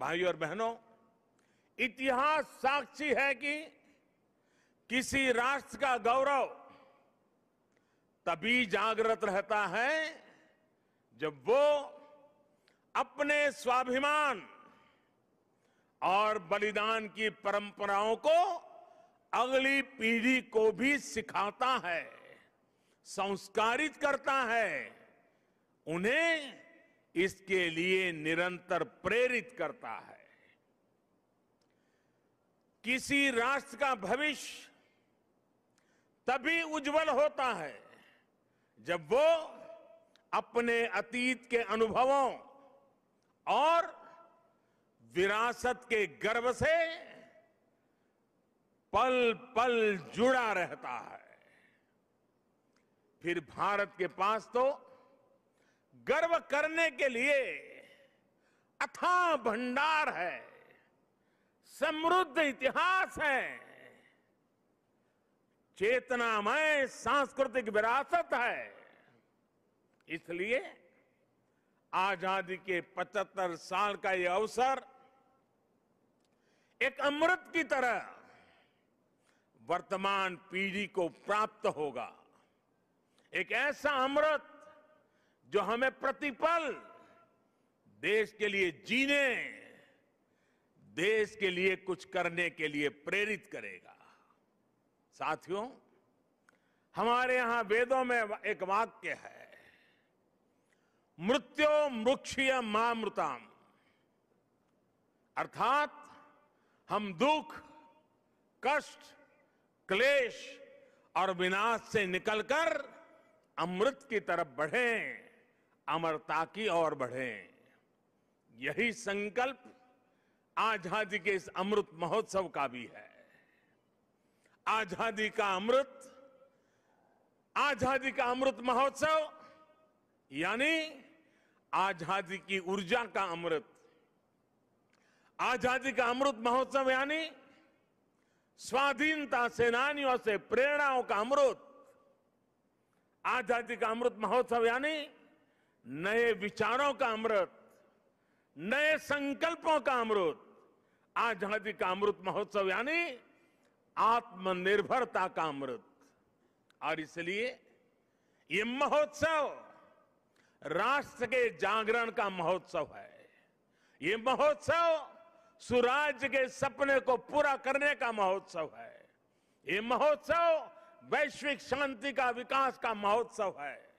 भाइयों और बहनों इतिहास साक्षी है कि किसी राष्ट्र का गौरव तभी जागृत रहता है जब वो अपने स्वाभिमान और बलिदान की परंपराओं को अगली पीढ़ी को भी सिखाता है संस्कारित करता है उन्हें इसके लिए निरंतर प्रेरित करता है किसी राष्ट्र का भविष्य तभी उज्जवल होता है जब वो अपने अतीत के अनुभवों और विरासत के गर्व से पल पल जुड़ा रहता है फिर भारत के पास तो गर्व करने के लिए अथा भंडार है समृद्ध इतिहास है चेतनामय सांस्कृतिक विरासत है इसलिए आजादी के 75 साल का यह अवसर एक अमृत की तरह वर्तमान पीढ़ी को प्राप्त होगा एक ऐसा अमृत जो हमें प्रतिपल देश के लिए जीने देश के लिए कुछ करने के लिए प्रेरित करेगा साथियों हमारे यहां वेदों में एक वाक्य है मृत्यो मृक्षीय मामृताम अर्थात हम दुख कष्ट क्लेश और विनाश से निकलकर अमृत की तरफ बढ़ें अमरता की ओर बढ़े यही संकल्प आजादी के इस अमृत महोत्सव का भी है आजादी का अमृत आजादी का अमृत महोत्सव यानी आजादी की ऊर्जा का अमृत आजादी का अमृत महोत्सव यानी स्वाधीनता सेनानियों से प्रेरणाओं का अमृत आजादी का अमृत महोत्सव यानी नए विचारों का अमृत नए संकल्पों का अमृत आजादी का अमृत महोत्सव यानी आत्मनिर्भरता का अमृत और इसलिए ये महोत्सव राष्ट्र के जागरण का महोत्सव है ये महोत्सव सुराज के सपने को पूरा करने का महोत्सव है ये महोत्सव वैश्विक शांति का विकास का महोत्सव है